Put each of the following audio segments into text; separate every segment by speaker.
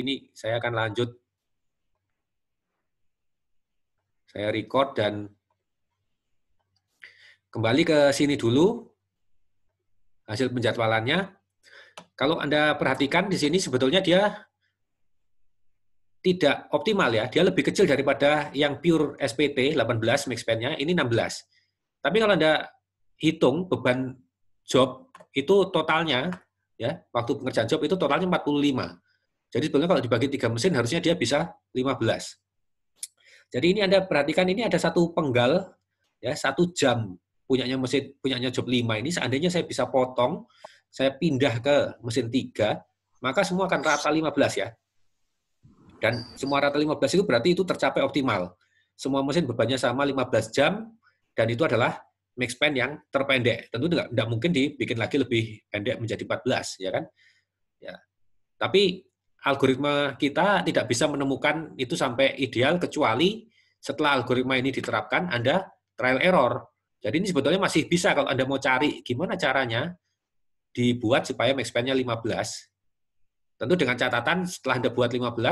Speaker 1: ini saya akan lanjut. Saya record dan kembali ke sini dulu hasil penjadwalannya. Kalau Anda perhatikan di sini sebetulnya dia tidak optimal ya. Dia lebih kecil daripada yang pure SPT 18 max nya ini 16. Tapi kalau Anda hitung beban job itu totalnya ya, waktu pengerjaan job itu totalnya 45. Jadi sebenarnya kalau dibagi tiga mesin harusnya dia bisa 15. Jadi ini Anda perhatikan ini ada satu penggal ya satu jam punyanya mesin punyanya job 5 ini seandainya saya bisa potong saya pindah ke mesin 3 maka semua akan rata 15 ya. Dan semua rata 15 itu berarti itu tercapai optimal. Semua mesin bebannya sama 15 jam dan itu adalah max span yang terpendek. Tentu tidak, tidak mungkin dibikin lagi lebih pendek menjadi 14 ya kan. Ya. Tapi algoritma kita tidak bisa menemukan itu sampai ideal kecuali setelah algoritma ini diterapkan Anda trial error. Jadi ini sebetulnya masih bisa kalau Anda mau cari gimana caranya dibuat supaya max span-nya 15. Tentu dengan catatan setelah Anda buat 15 eh,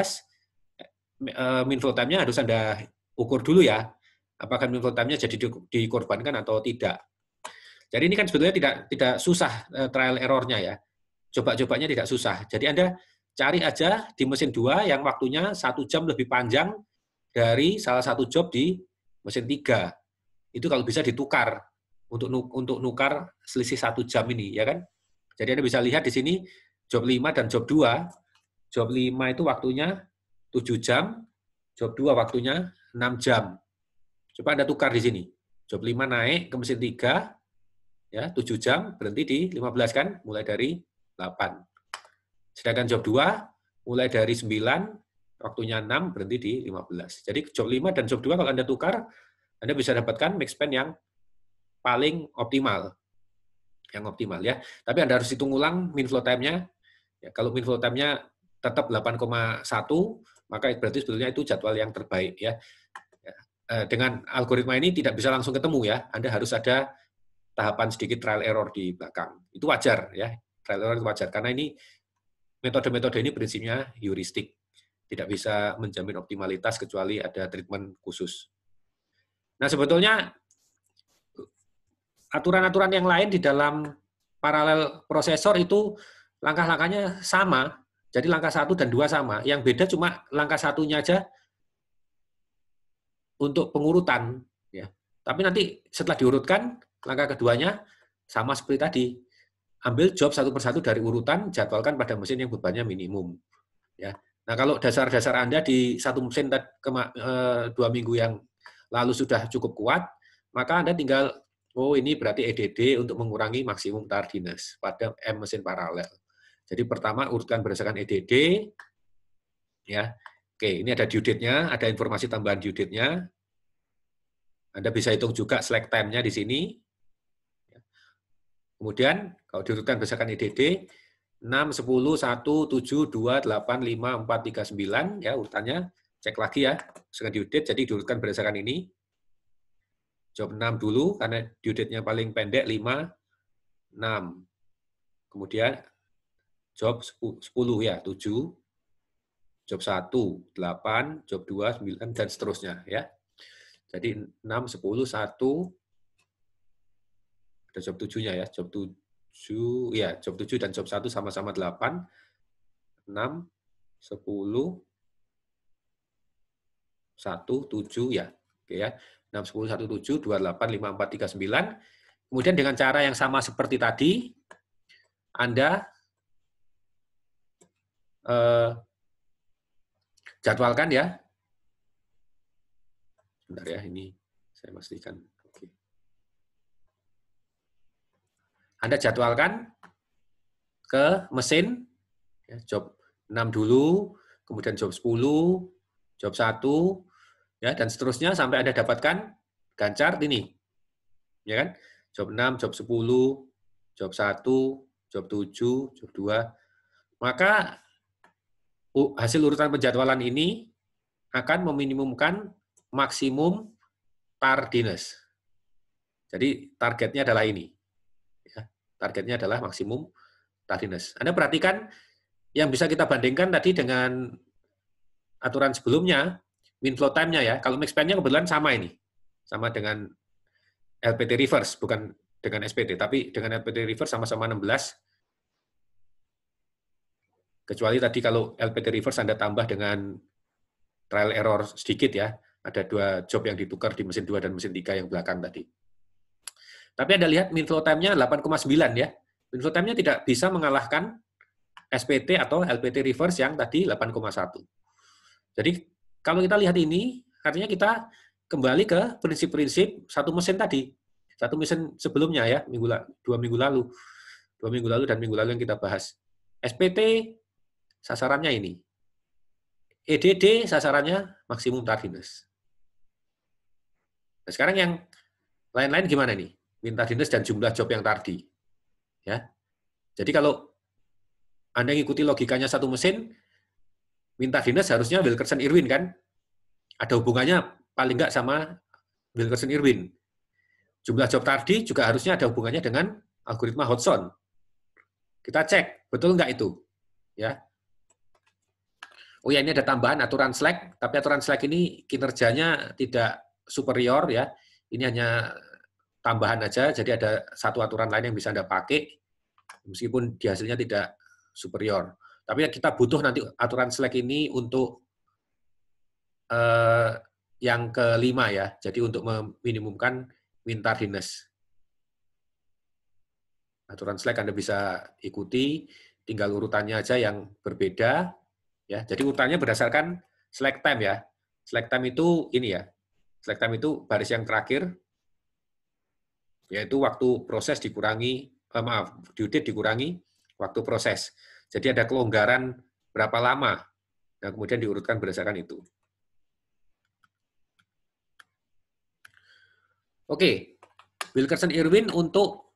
Speaker 1: eh, min flow time-nya harus Anda ukur dulu ya. Apakah min flow time-nya jadi dikorbankan atau tidak. Jadi ini kan sebetulnya tidak tidak susah eh, trial errornya ya. Coba-cobanya tidak susah. Jadi Anda cari aja di mesin dua yang waktunya satu jam lebih panjang dari salah satu job di mesin tiga. Itu kalau bisa ditukar untuk untuk nukar selisih satu jam ini, ya kan? Jadi Anda bisa lihat di sini job 5 dan job 2. Job 5 itu waktunya 7 jam, job 2 waktunya 6 jam. Coba Anda tukar di sini. Job 5 naik ke mesin 3, ya, 7 jam, berhenti di 15 kan, mulai dari 8. Sedangkan job 2 mulai dari 9, waktunya 6, berhenti di 15. Jadi job 5 dan job 2 kalau Anda tukar, Anda bisa dapatkan max pen yang paling optimal. Yang optimal ya. Tapi Anda harus hitung ulang min flow time-nya. Ya, kalau min flow time-nya tetap 8,1, maka berarti sebetulnya itu jadwal yang terbaik ya. ya eh, dengan algoritma ini tidak bisa langsung ketemu ya. Anda harus ada tahapan sedikit trial error di belakang. Itu wajar ya. Trial error itu wajar karena ini metode-metode ini prinsipnya heuristik. Tidak bisa menjamin optimalitas kecuali ada treatment khusus. Nah, sebetulnya aturan-aturan yang lain di dalam paralel prosesor itu langkah-langkahnya sama. Jadi langkah satu dan dua sama. Yang beda cuma langkah satunya aja untuk pengurutan. ya. Tapi nanti setelah diurutkan, langkah keduanya sama seperti tadi ambil job satu persatu dari urutan, jadwalkan pada mesin yang bebannya minimum. Ya. Nah, kalau dasar-dasar Anda di satu mesin kema, eh, dua minggu yang lalu sudah cukup kuat, maka Anda tinggal, oh ini berarti EDD untuk mengurangi maksimum tardiness pada M mesin paralel. Jadi pertama urutkan berdasarkan EDD, ya. Oke, ini ada due date-nya, ada informasi tambahan due date-nya. Anda bisa hitung juga slack time-nya di sini. Ya. Kemudian kalau diurutkan berdasarkan IDD, 6, 10, 1, 7, 2, 8, 5, 4, 3, 9, ya urutannya. Cek lagi ya, sekarang diudit, jadi diurutkan berdasarkan ini. Jawab 6 dulu, karena diuditnya paling pendek 5, 6. Kemudian jawab 10 ya, 7, job 1, 8, job 2, 9, dan seterusnya. ya. Jadi 6, 10, 1, ada job 7-nya ya, job 7, 7, ya job 7 dan job 1 sama-sama 8, 6, 10, 1, 7 ya. Oke ya. 6, 10, 1, 7, 2 8 5, 4, 3, 9. Kemudian dengan cara yang sama seperti tadi, Anda eh, jadwalkan ya. Bentar ya, ini saya pastikan. Anda jadwalkan ke mesin, ya, job 6 dulu, kemudian job 10, job 1, ya, dan seterusnya sampai Anda dapatkan gancar ini. Ya kan? Job 6, job 10, job 1, job 7, job 2. Maka hasil urutan penjadwalan ini akan meminimumkan maksimum tardiness. Jadi targetnya adalah ini. Targetnya adalah maksimum tardiness. Anda perhatikan yang bisa kita bandingkan tadi dengan aturan sebelumnya, wind flow time-nya ya. Kalau max span-nya kebetulan sama ini. Sama dengan LPT reverse, bukan dengan SPT, tapi dengan LPT reverse sama-sama 16. Kecuali tadi kalau LPT reverse Anda tambah dengan trial error sedikit ya, ada dua job yang ditukar di mesin 2 dan mesin 3 yang belakang tadi. Tapi Anda lihat mean time-nya 8,9 ya. Mean time-nya tidak bisa mengalahkan SPT atau LPT reverse yang tadi 8,1. Jadi kalau kita lihat ini, artinya kita kembali ke prinsip-prinsip satu mesin tadi. Satu mesin sebelumnya ya, minggu dua minggu lalu. Dua minggu lalu dan minggu lalu yang kita bahas. SPT sasarannya ini. EDD sasarannya maksimum tardiness. Nah, sekarang yang lain-lain gimana nih? minta dinas dan jumlah job yang tadi. Ya. Jadi kalau Anda ngikuti logikanya satu mesin, minta dinas harusnya Wilkerson Irwin kan? Ada hubungannya paling nggak sama Wilkerson Irwin. Jumlah job tadi juga harusnya ada hubungannya dengan algoritma Hodgson. Kita cek, betul nggak itu? Ya. Oh ya, ini ada tambahan aturan Slack, tapi aturan Slack ini kinerjanya tidak superior ya. Ini hanya tambahan aja, jadi ada satu aturan lain yang bisa Anda pakai, meskipun di hasilnya tidak superior. Tapi ya kita butuh nanti aturan select ini untuk uh, yang kelima ya, jadi untuk meminimumkan wintardiness. Aturan select Anda bisa ikuti, tinggal urutannya aja yang berbeda. ya. Jadi urutannya berdasarkan select time ya. select time itu ini ya, select time itu baris yang terakhir, yaitu waktu proses dikurangi, eh, maaf, due date dikurangi waktu proses. Jadi ada kelonggaran berapa lama, dan kemudian diurutkan berdasarkan itu. Oke, Wilkerson Irwin untuk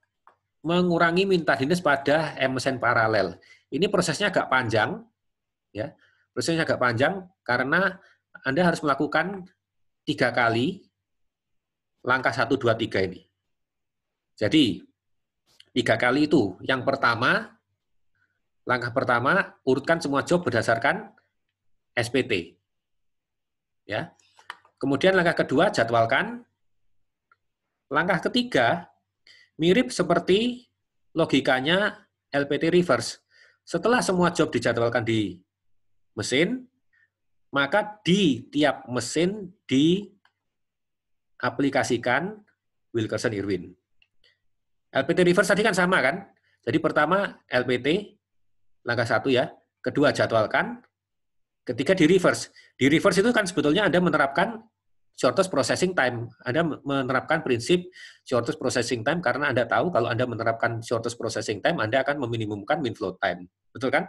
Speaker 1: mengurangi minta dinas pada msn paralel. Ini prosesnya agak panjang, ya. Prosesnya agak panjang karena Anda harus melakukan tiga kali langkah 1, 2, 3 ini. Jadi, tiga kali itu. Yang pertama, langkah pertama, urutkan semua job berdasarkan SPT. Ya. Kemudian langkah kedua, jadwalkan. Langkah ketiga, mirip seperti logikanya LPT reverse. Setelah semua job dijadwalkan di mesin, maka di tiap mesin diaplikasikan Wilkerson Irwin. LPT reverse tadi kan sama kan? Jadi pertama LPT langkah satu ya, kedua jadwalkan, ketiga di reverse. Di reverse itu kan sebetulnya Anda menerapkan shortest processing time. Anda menerapkan prinsip shortest processing time karena Anda tahu kalau Anda menerapkan shortest processing time, Anda akan meminimumkan min flow time. Betul kan?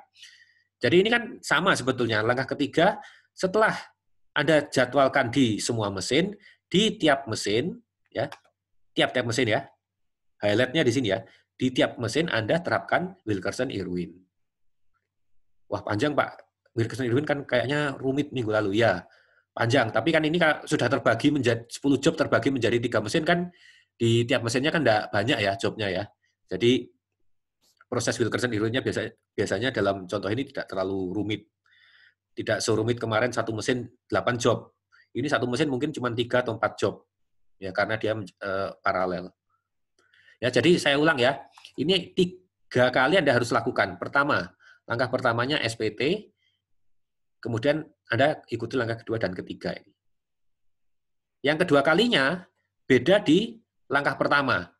Speaker 1: Jadi ini kan sama sebetulnya. Langkah ketiga, setelah Anda jadwalkan di semua mesin, di tiap mesin, ya, tiap-tiap mesin ya, highlightnya di sini ya. Di tiap mesin Anda terapkan Wilkerson Irwin. Wah panjang Pak. Wilkerson Irwin kan kayaknya rumit minggu lalu ya. Panjang. Tapi kan ini sudah terbagi menjadi 10 job terbagi menjadi tiga mesin kan di tiap mesinnya kan tidak banyak ya jobnya ya. Jadi proses Wilkerson Irwinnya biasa, biasanya dalam contoh ini tidak terlalu rumit. Tidak serumit kemarin satu mesin 8 job. Ini satu mesin mungkin cuma tiga atau empat job ya karena dia e, paralel. Ya, jadi saya ulang ya. Ini tiga kali Anda harus lakukan. Pertama, langkah pertamanya SPT, kemudian Anda ikuti langkah kedua dan ketiga Yang kedua kalinya beda di langkah pertama.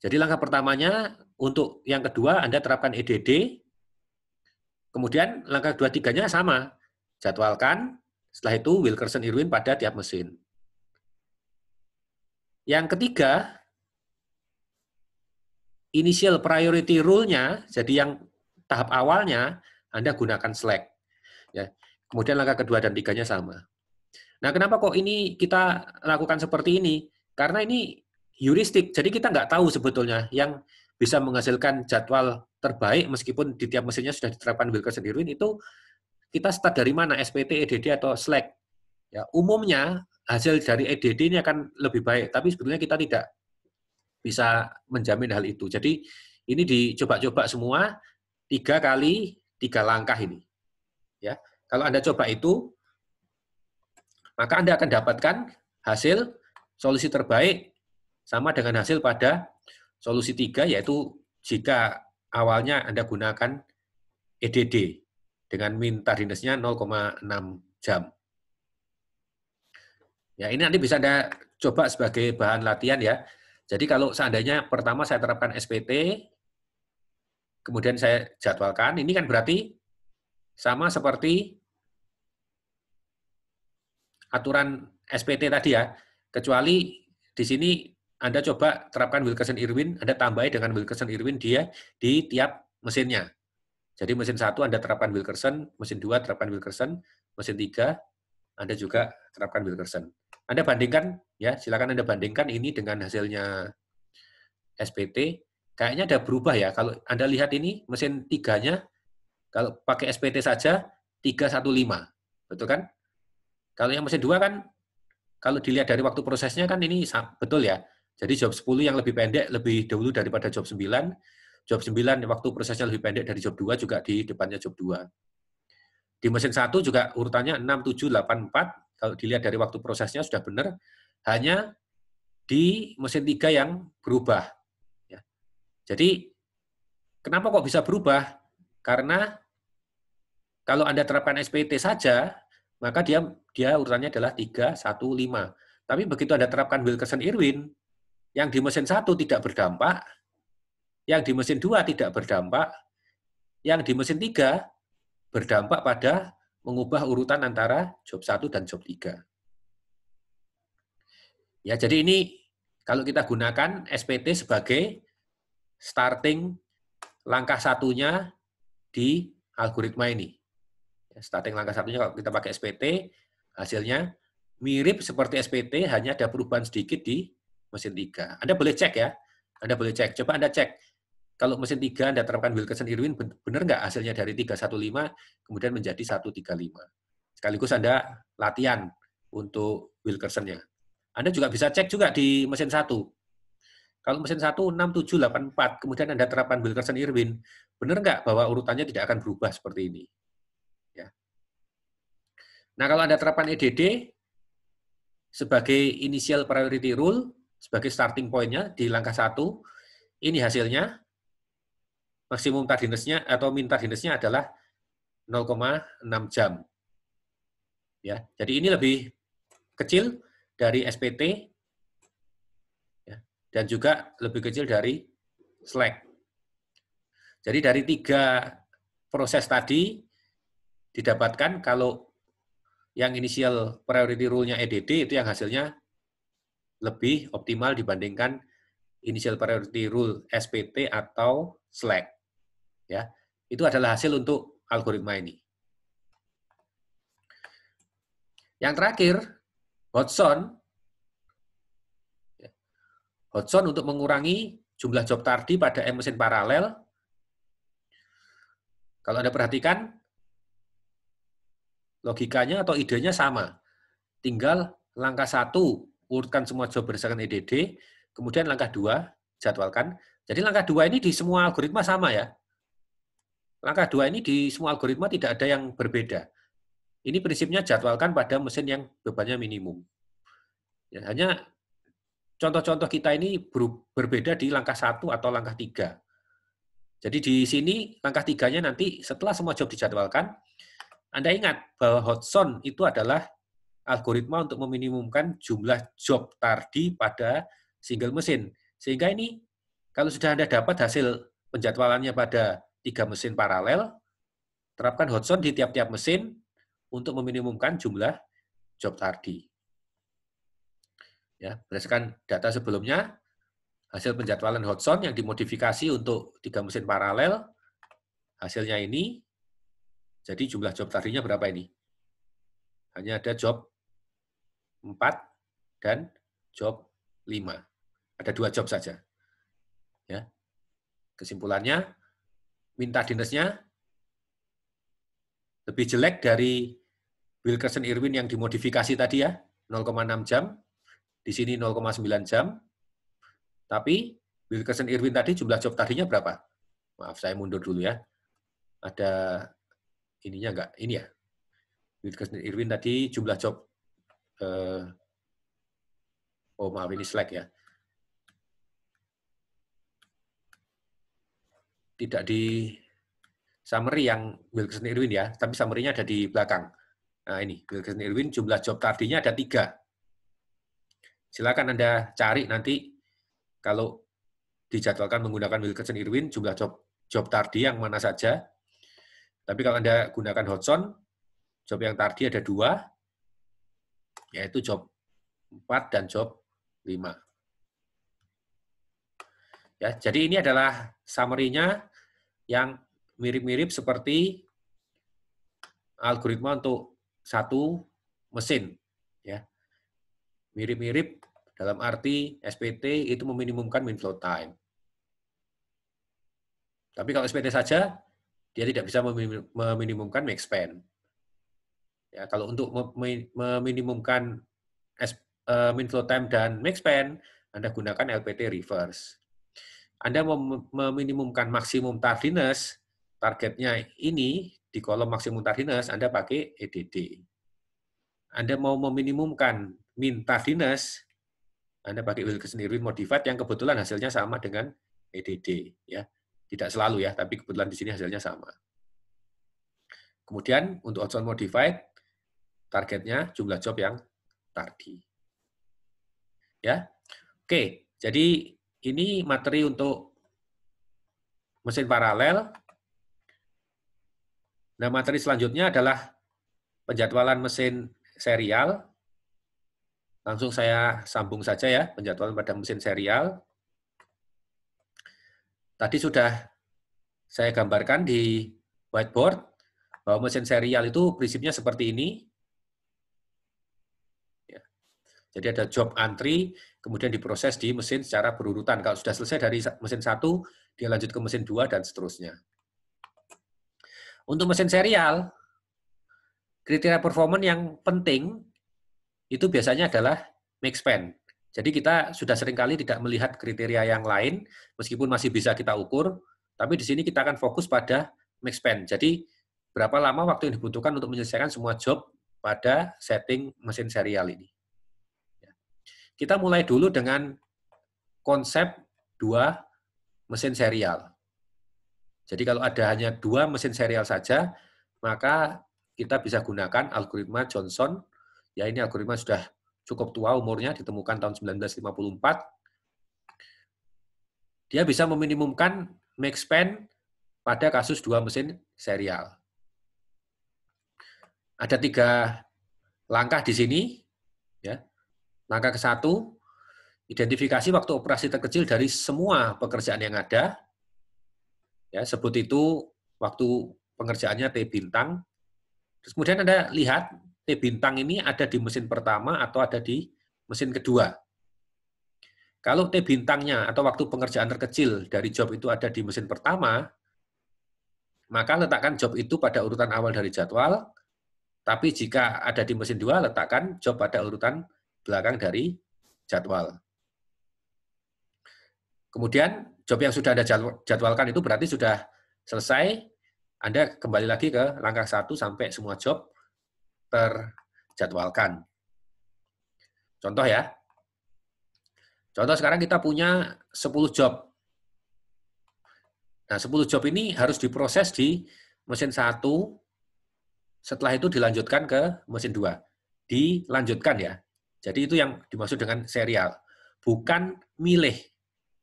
Speaker 1: Jadi langkah pertamanya untuk yang kedua Anda terapkan EDD, kemudian langkah kedua tiganya sama, jadwalkan, setelah itu Wilkerson Irwin pada tiap mesin. Yang ketiga, initial priority rule-nya, jadi yang tahap awalnya Anda gunakan Slack. Ya. Kemudian langkah kedua dan tiganya sama. Nah, kenapa kok ini kita lakukan seperti ini? Karena ini heuristik, jadi kita nggak tahu sebetulnya yang bisa menghasilkan jadwal terbaik meskipun di tiap mesinnya sudah diterapkan Wilker sendiri itu kita start dari mana SPT, EDD atau Slack. Ya, umumnya hasil dari EDD ini akan lebih baik, tapi sebetulnya kita tidak bisa menjamin hal itu. Jadi ini dicoba-coba semua tiga kali tiga langkah ini. Ya, kalau anda coba itu, maka anda akan dapatkan hasil solusi terbaik sama dengan hasil pada solusi tiga yaitu jika awalnya anda gunakan EDD dengan min tardinessnya 0,6 jam. Ya, ini nanti bisa Anda coba sebagai bahan latihan ya. Jadi kalau seandainya pertama saya terapkan SPT, kemudian saya jadwalkan, ini kan berarti sama seperti aturan SPT tadi ya, kecuali di sini Anda coba terapkan Wilkerson Irwin, Anda tambahi dengan Wilkerson Irwin dia di tiap mesinnya. Jadi mesin satu Anda terapkan Wilkerson, mesin dua terapkan Wilkerson, mesin tiga Anda juga terapkan Wilkerson. Anda bandingkan Ya, silakan Anda bandingkan ini dengan hasilnya SPT. Kayaknya ada berubah ya. Kalau Anda lihat ini mesin tiganya, kalau pakai SPT saja 315, betul kan? Kalau yang mesin dua kan, kalau dilihat dari waktu prosesnya kan ini betul ya. Jadi job 10 yang lebih pendek lebih dahulu daripada job 9, job 9 waktu prosesnya lebih pendek dari job 2 juga di depannya job 2. Di mesin satu juga urutannya 6784 empat Kalau dilihat dari waktu prosesnya sudah benar hanya di mesin tiga yang berubah. Ya. Jadi, kenapa kok bisa berubah? Karena kalau Anda terapkan SPT saja, maka dia dia urutannya adalah 3, 1, 5. Tapi begitu Anda terapkan Wilkerson Irwin, yang di mesin satu tidak berdampak, yang di mesin dua tidak berdampak, yang di mesin tiga berdampak pada mengubah urutan antara job 1 dan job 3. Ya, jadi ini kalau kita gunakan SPT sebagai starting langkah satunya di algoritma ini. Ya, starting langkah satunya kalau kita pakai SPT, hasilnya mirip seperti SPT, hanya ada perubahan sedikit di mesin 3. Anda boleh cek ya, Anda boleh cek. Coba Anda cek, kalau mesin 3 Anda terapkan Wilkerson irwin benar nggak hasilnya dari 315 kemudian menjadi 135. Sekaligus Anda latihan untuk Wilkerson-nya. Anda juga bisa cek juga di mesin satu. Kalau mesin satu 6784, kemudian Anda terapkan Wilkerson Irwin, benar nggak bahwa urutannya tidak akan berubah seperti ini? Ya. Nah, kalau Anda terapkan EDD sebagai initial priority rule, sebagai starting point-nya di langkah satu, ini hasilnya, maksimum tardiness-nya atau min tardiness-nya adalah 0,6 jam. Ya, jadi ini lebih kecil, dari SPT ya, dan juga lebih kecil dari Slack. Jadi dari tiga proses tadi didapatkan kalau yang inisial priority rule-nya EDD itu yang hasilnya lebih optimal dibandingkan inisial priority rule SPT atau Slack. Ya, itu adalah hasil untuk algoritma ini. Yang terakhir, Hodgson ya. Hodgson untuk mengurangi jumlah job tardi pada M mesin paralel. Kalau Anda perhatikan, logikanya atau idenya sama. Tinggal langkah satu, urutkan semua job berdasarkan EDD, kemudian langkah dua, jadwalkan. Jadi langkah dua ini di semua algoritma sama ya. Langkah dua ini di semua algoritma tidak ada yang berbeda. Ini prinsipnya jadwalkan pada mesin yang bebannya minimum. Ya, hanya contoh-contoh kita ini berbeda di langkah satu atau langkah tiga. Jadi di sini langkah tiganya nanti setelah semua job dijadwalkan, Anda ingat bahwa Hodgson itu adalah algoritma untuk meminimumkan jumlah job tardi pada single mesin. Sehingga ini kalau sudah Anda dapat hasil penjadwalannya pada tiga mesin paralel, terapkan Hodgson di tiap-tiap mesin, untuk meminimumkan jumlah job tardi. Ya, berdasarkan data sebelumnya, hasil penjadwalan Hodgson yang dimodifikasi untuk tiga mesin paralel, hasilnya ini, jadi jumlah job tardinya berapa ini? Hanya ada job 4 dan job 5. Ada dua job saja. Ya. Kesimpulannya, minta dinasnya lebih jelek dari Wilkerson Irwin yang dimodifikasi tadi ya, 0,6 jam. Di sini 0,9 jam. Tapi Wilkerson Irwin tadi jumlah job tadinya berapa? Maaf, saya mundur dulu ya. Ada ininya enggak? Ini ya. Wilkerson Irwin tadi jumlah job eh, oh maaf ini slack ya. Tidak di summary yang Wilkerson Irwin ya, tapi summary-nya ada di belakang. Nah ini, Wilkinson Irwin jumlah job tardinya ada tiga. Silakan Anda cari nanti kalau dijadwalkan menggunakan Wilkinson Irwin jumlah job job tardi yang mana saja. Tapi kalau Anda gunakan Hodgson, job yang tardi ada dua, yaitu job 4 dan job 5. Ya, jadi ini adalah summary-nya yang mirip-mirip seperti algoritma untuk satu mesin ya mirip-mirip dalam arti SPT itu meminimumkan min flow time. Tapi kalau SPT saja, dia tidak bisa meminimumkan max span. Ya, kalau untuk meminimumkan min eh, flow time dan max span, Anda gunakan LPT reverse. Anda meminimumkan maksimum tardiness, targetnya ini di kolom maksimum tardiness Anda pakai EDD. Anda mau meminimumkan min tardiness, Anda pakai Wilkinson Irwin modified yang kebetulan hasilnya sama dengan EDD ya. Tidak selalu ya, tapi kebetulan di sini hasilnya sama. Kemudian untuk outbound modified targetnya jumlah job yang tardi. Ya. Oke, jadi ini materi untuk mesin paralel Nah, materi selanjutnya adalah penjadwalan mesin serial. Langsung saya sambung saja ya, penjadwalan pada mesin serial. Tadi sudah saya gambarkan di whiteboard bahwa mesin serial itu prinsipnya seperti ini. Ya. Jadi ada job antri, kemudian diproses di mesin secara berurutan. Kalau sudah selesai dari mesin satu, dia lanjut ke mesin dua, dan seterusnya. Untuk mesin serial, kriteria performance yang penting itu biasanya adalah mix span. Jadi kita sudah seringkali tidak melihat kriteria yang lain, meskipun masih bisa kita ukur, tapi di sini kita akan fokus pada mix span. Jadi berapa lama waktu yang dibutuhkan untuk menyelesaikan semua job pada setting mesin serial ini. Ya. Kita mulai dulu dengan konsep dua mesin serial. Jadi kalau ada hanya dua mesin serial saja, maka kita bisa gunakan algoritma Johnson. Ya ini algoritma sudah cukup tua umurnya, ditemukan tahun 1954. Dia bisa meminimumkan max span pada kasus dua mesin serial. Ada tiga langkah di sini. ya Langkah ke satu, identifikasi waktu operasi terkecil dari semua pekerjaan yang ada. Ya, sebut itu waktu pengerjaannya T bintang. Terus kemudian Anda lihat T bintang ini ada di mesin pertama atau ada di mesin kedua. Kalau T bintangnya atau waktu pengerjaan terkecil dari job itu ada di mesin pertama, maka letakkan job itu pada urutan awal dari jadwal. Tapi jika ada di mesin dua, letakkan job pada urutan belakang dari jadwal. Kemudian job yang sudah Anda jadwalkan itu berarti sudah selesai. Anda kembali lagi ke langkah satu sampai semua job terjadwalkan. Contoh ya. Contoh sekarang kita punya 10 job. Nah, 10 job ini harus diproses di mesin 1, setelah itu dilanjutkan ke mesin 2. Dilanjutkan ya. Jadi itu yang dimaksud dengan serial. Bukan milih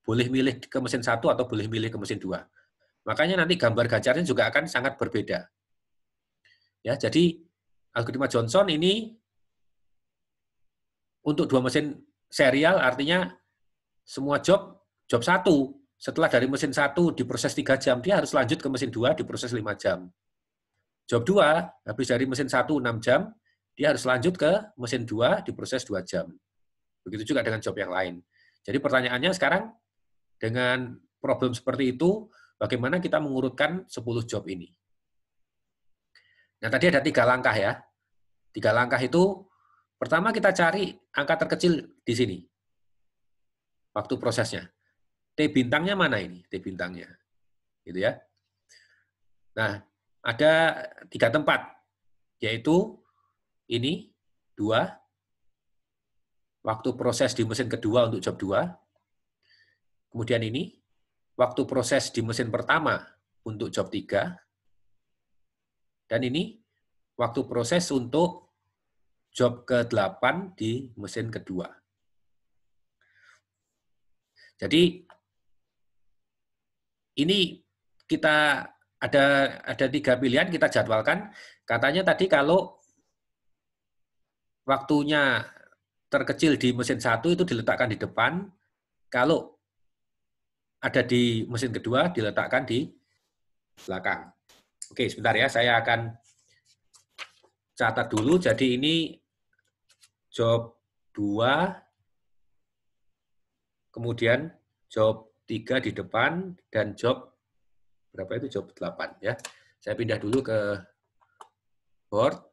Speaker 1: boleh milih ke mesin satu atau boleh milih ke mesin dua. Makanya nanti gambar gancarnya juga akan sangat berbeda. Ya, jadi algoritma Johnson ini untuk dua mesin serial artinya semua job job satu setelah dari mesin satu diproses tiga jam dia harus lanjut ke mesin dua diproses lima jam. Job dua habis dari mesin satu enam jam dia harus lanjut ke mesin dua diproses dua jam. Begitu juga dengan job yang lain. Jadi pertanyaannya sekarang dengan problem seperti itu, bagaimana kita mengurutkan 10 job ini? Nah, tadi ada tiga langkah ya. Tiga langkah itu, pertama kita cari angka terkecil di sini. Waktu prosesnya. T bintangnya mana ini? T bintangnya. Gitu ya. Nah, ada tiga tempat, yaitu ini, dua, waktu proses di mesin kedua untuk job dua, Kemudian ini, waktu proses di mesin pertama untuk job 3, dan ini waktu proses untuk job ke-8 di mesin kedua. Jadi ini kita ada ada tiga pilihan kita jadwalkan. Katanya tadi kalau waktunya terkecil di mesin satu itu diletakkan di depan. Kalau ada di mesin kedua diletakkan di belakang. Oke, sebentar ya, saya akan catat dulu. Jadi ini job 2, kemudian job 3 di depan, dan job berapa itu job 8 ya. Saya pindah dulu ke board.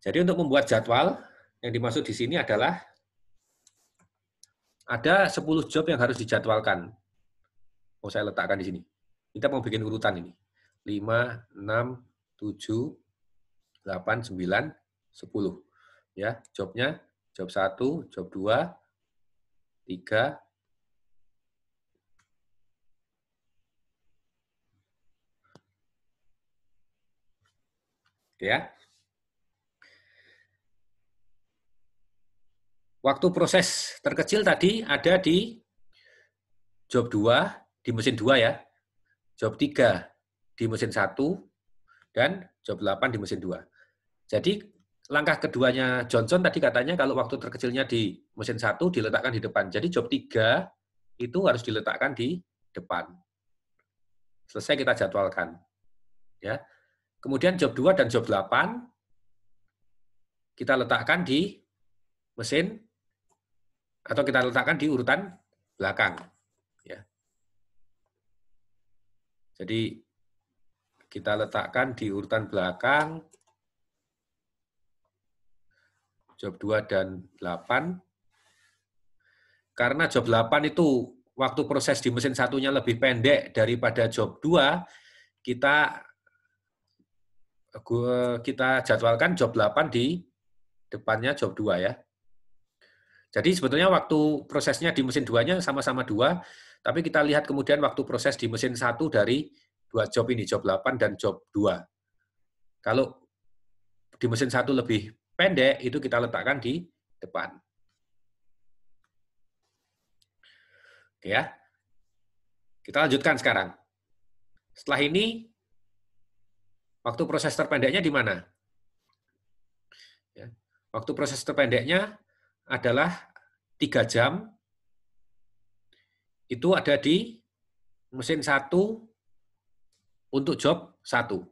Speaker 1: Jadi untuk membuat jadwal, yang dimaksud di sini adalah ada 10 job yang harus dijadwalkan. Mau oh, saya letakkan di sini. Kita mau bikin urutan ini. 5, 6, 7, 8, 9, 10. Ya, jobnya job 1, job 2, 3, 4. Ya, Waktu proses terkecil tadi ada di job 2 di mesin 2 ya. Job 3 di mesin 1 dan job 8 di mesin 2. Jadi langkah keduanya Johnson tadi katanya kalau waktu terkecilnya di mesin 1 diletakkan di depan. Jadi job 3 itu harus diletakkan di depan. Selesai kita jadwalkan. Ya. Kemudian job 2 dan job 8 kita letakkan di mesin atau kita letakkan di urutan belakang. Ya. Jadi kita letakkan di urutan belakang job 2 dan 8. Karena job 8 itu waktu proses di mesin satunya lebih pendek daripada job 2, kita eh, kita jadwalkan job 8 di depannya job 2 ya. Jadi sebetulnya waktu prosesnya di mesin duanya sama-sama dua, tapi kita lihat kemudian waktu proses di mesin satu dari dua job ini, job 8 dan job 2. Kalau di mesin satu lebih pendek, itu kita letakkan di depan. Oke ya. Kita lanjutkan sekarang. Setelah ini, waktu proses terpendeknya di mana? Ya, waktu proses terpendeknya adalah tiga jam itu ada di mesin satu untuk job satu.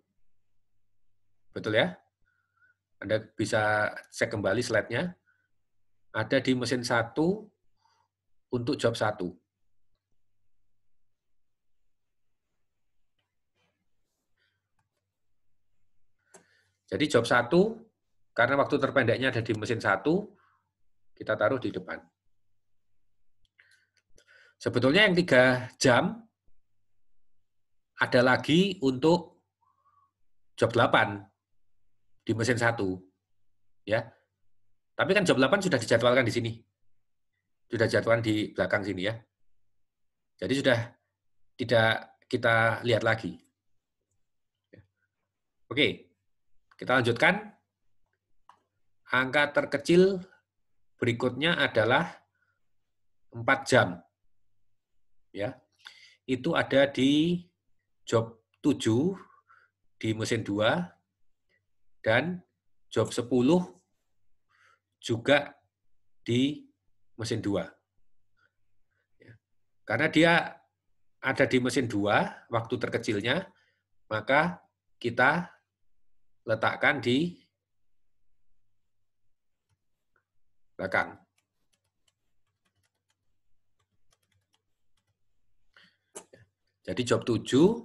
Speaker 1: Betul ya? Anda bisa cek kembali slide-nya. Ada di mesin satu untuk job satu. Jadi job satu karena waktu terpendeknya ada di mesin satu, kita taruh di depan. Sebetulnya yang tiga jam ada lagi untuk job 8 di mesin satu, ya. Tapi kan job 8 sudah dijadwalkan di sini. Sudah jadwalkan di belakang sini ya. Jadi sudah tidak kita lihat lagi. Oke, kita lanjutkan. Angka terkecil Berikutnya adalah 4 jam. Ya. Itu ada di job 7 di mesin 2 dan job 10 juga di mesin 2. Ya. Karena dia ada di mesin 2 waktu terkecilnya, maka kita letakkan di ละกัน Jadi job 7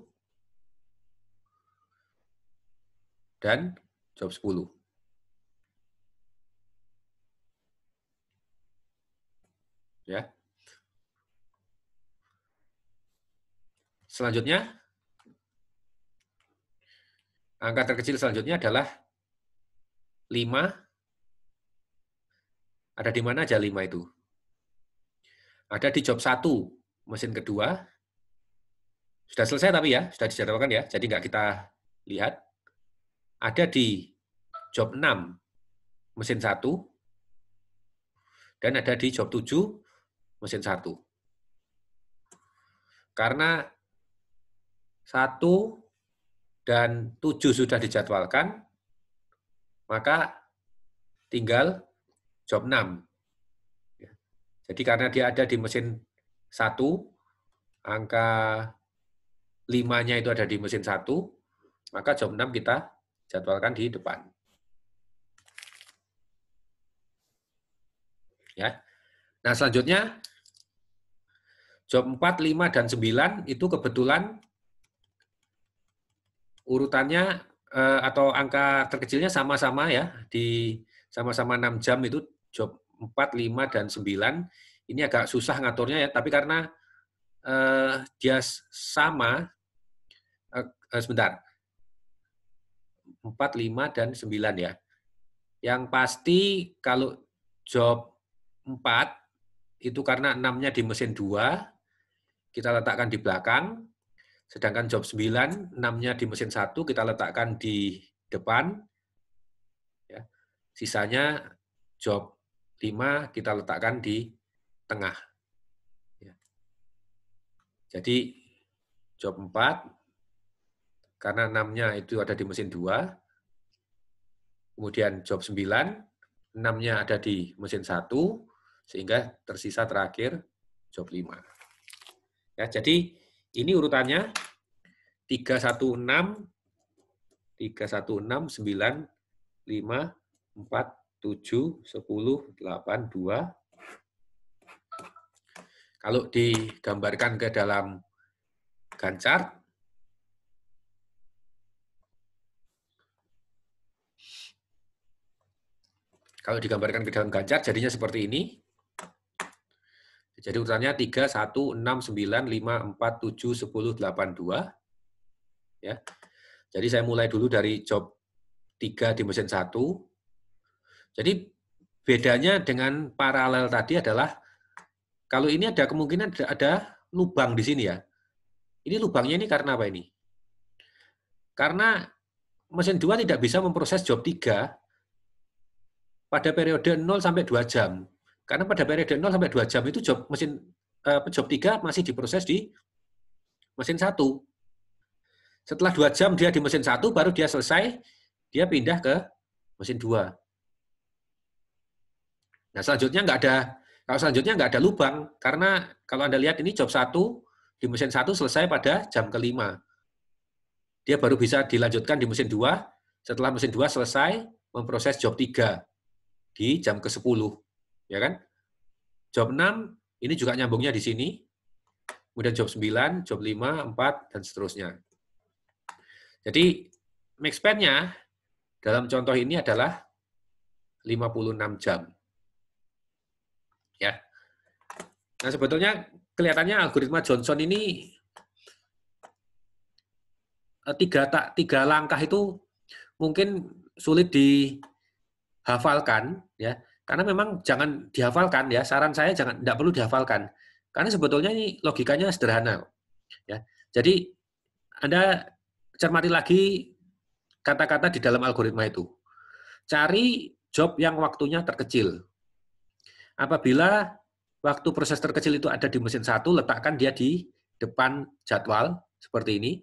Speaker 1: dan job 10. Ya. Selanjutnya angka terkecil selanjutnya adalah 5 ada di mana aja lima itu? Ada di job satu, mesin kedua. Sudah selesai tapi ya, sudah dijadwalkan ya, jadi nggak kita lihat. Ada di job enam mesin satu, dan ada di job tujuh mesin satu. Karena satu dan tujuh sudah dijadwalkan, maka tinggal job 6. Ya. Jadi karena dia ada di mesin 1, angka 5-nya itu ada di mesin 1, maka job 6 kita jadwalkan di depan. Ya. Nah, selanjutnya job 4, 5 dan 9 itu kebetulan urutannya eh, atau angka terkecilnya sama-sama ya di sama-sama 6 jam itu job 4, 5, dan 9. Ini agak susah ngaturnya ya, tapi karena uh, dia sama, uh, sebentar, 4, 5, dan 9 ya. Yang pasti kalau job 4, itu karena 6-nya di mesin 2, kita letakkan di belakang, sedangkan job 9, 6-nya di mesin 1, kita letakkan di depan, ya. sisanya job 5 kita letakkan di tengah. Ya. Jadi job 4, karena 6-nya itu ada di mesin 2, kemudian job 9, 6-nya ada di mesin 1, sehingga tersisa terakhir job 5. Ya, jadi ini urutannya 316, 316, 9, 5, 4, 7, 10, 8, 2. Kalau digambarkan ke dalam gancar, kalau digambarkan ke dalam gancar jadinya seperti ini. Jadi urutannya 3, 1, 6, 9, 5, 4, 7, 10, 8, 2. Ya. Jadi saya mulai dulu dari job 3 di mesin 1, jadi bedanya dengan paralel tadi adalah kalau ini ada kemungkinan ada, ada lubang di sini ya. Ini lubangnya ini karena apa ini? Karena mesin 2 tidak bisa memproses job 3 pada periode 0 sampai 2 jam. Karena pada periode 0 sampai 2 jam itu job mesin eh, job 3 masih diproses di mesin 1. Setelah 2 jam dia di mesin 1 baru dia selesai, dia pindah ke mesin 2. Nah selanjutnya nggak ada kalau selanjutnya nggak ada lubang karena kalau anda lihat ini job satu di mesin satu selesai pada jam kelima. Dia baru bisa dilanjutkan di mesin dua. Setelah mesin dua selesai memproses job tiga di jam ke sepuluh, ya kan? Job enam ini juga nyambungnya di sini. Kemudian job 9, job 5, 4, dan seterusnya. Jadi max nya dalam contoh ini adalah 56 jam ya. Nah, sebetulnya kelihatannya algoritma Johnson ini eh, tiga tak tiga langkah itu mungkin sulit dihafalkan ya. Karena memang jangan dihafalkan ya. Saran saya jangan tidak perlu dihafalkan. Karena sebetulnya ini logikanya sederhana. Ya. Jadi Anda cermati lagi kata-kata di dalam algoritma itu. Cari job yang waktunya terkecil. Apabila waktu proses terkecil itu ada di mesin satu, letakkan dia di depan jadwal seperti ini.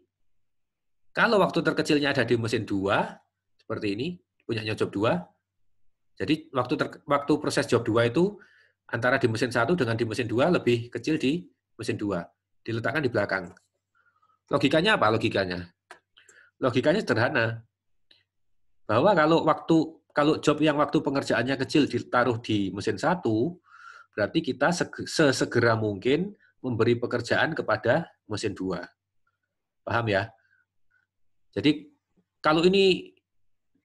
Speaker 1: Kalau waktu terkecilnya ada di mesin dua, seperti ini, punyanya job dua. Jadi waktu ter, waktu proses job dua itu antara di mesin satu dengan di mesin dua lebih kecil di mesin dua. Diletakkan di belakang. Logikanya apa logikanya? Logikanya sederhana. Bahwa kalau waktu kalau job yang waktu pengerjaannya kecil ditaruh di mesin satu, berarti kita sesegera mungkin memberi pekerjaan kepada mesin dua. Paham ya? Jadi kalau ini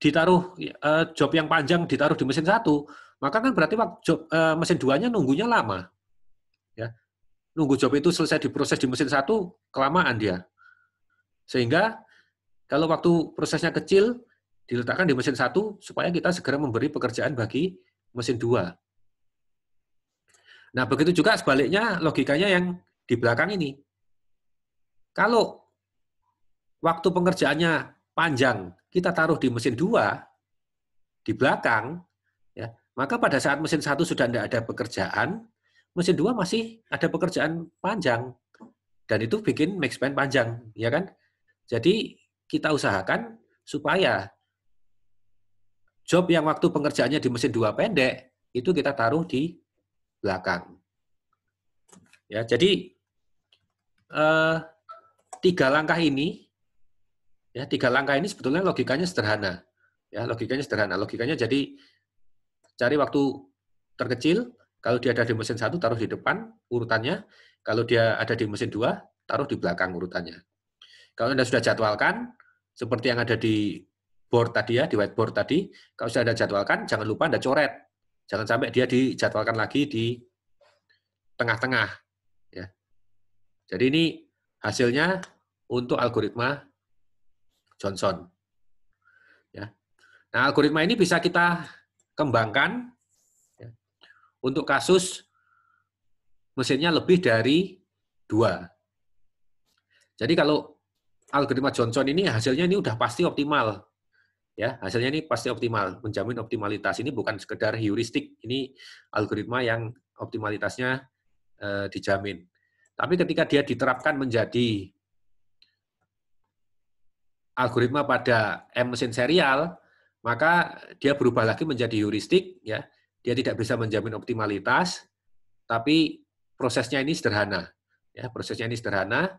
Speaker 1: ditaruh eh, job yang panjang ditaruh di mesin satu, maka kan berarti job, eh, mesin duanya nunggunya lama. Ya. Nunggu job itu selesai diproses di mesin satu, kelamaan dia. Sehingga kalau waktu prosesnya kecil, diletakkan di mesin satu supaya kita segera memberi pekerjaan bagi mesin dua. Nah, begitu juga sebaliknya logikanya yang di belakang ini. Kalau waktu pengerjaannya panjang, kita taruh di mesin dua, di belakang, ya, maka pada saat mesin satu sudah tidak ada pekerjaan, mesin dua masih ada pekerjaan panjang. Dan itu bikin max span panjang, ya kan? Jadi kita usahakan supaya Job yang waktu pengerjaannya di mesin dua pendek itu kita taruh di belakang. Ya, jadi eh, tiga langkah ini, ya tiga langkah ini sebetulnya logikanya sederhana. Ya, logikanya sederhana. Logikanya jadi cari waktu terkecil. Kalau dia ada di mesin satu, taruh di depan urutannya. Kalau dia ada di mesin dua, taruh di belakang urutannya. Kalau Anda sudah jadwalkan, seperti yang ada di board tadi ya, di whiteboard tadi, kalau sudah ada jadwalkan, jangan lupa Anda coret. Jangan sampai dia dijadwalkan lagi di tengah-tengah. Ya. Jadi ini hasilnya untuk algoritma Johnson. Ya. Nah, algoritma ini bisa kita kembangkan ya, untuk kasus mesinnya lebih dari dua. Jadi kalau algoritma Johnson ini hasilnya ini udah pasti optimal ya hasilnya ini pasti optimal menjamin optimalitas ini bukan sekedar heuristik ini algoritma yang optimalitasnya e, dijamin tapi ketika dia diterapkan menjadi algoritma pada M mesin serial maka dia berubah lagi menjadi heuristik ya dia tidak bisa menjamin optimalitas tapi prosesnya ini sederhana ya prosesnya ini sederhana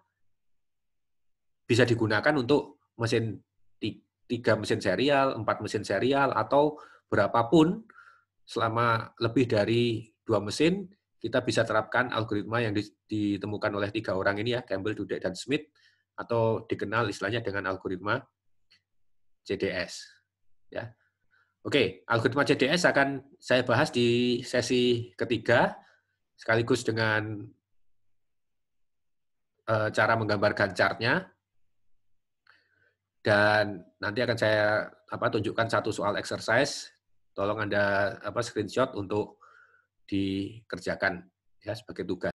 Speaker 1: bisa digunakan untuk mesin tiga mesin serial, empat mesin serial, atau berapapun selama lebih dari dua mesin, kita bisa terapkan algoritma yang ditemukan oleh tiga orang ini ya, Campbell, Dudek, dan Smith, atau dikenal istilahnya dengan algoritma CDS. Ya. Oke, algoritma CDS akan saya bahas di sesi ketiga, sekaligus dengan eh, cara menggambarkan chartnya. Dan nanti akan saya apa tunjukkan satu soal exercise. Tolong Anda apa screenshot untuk dikerjakan ya sebagai tugas.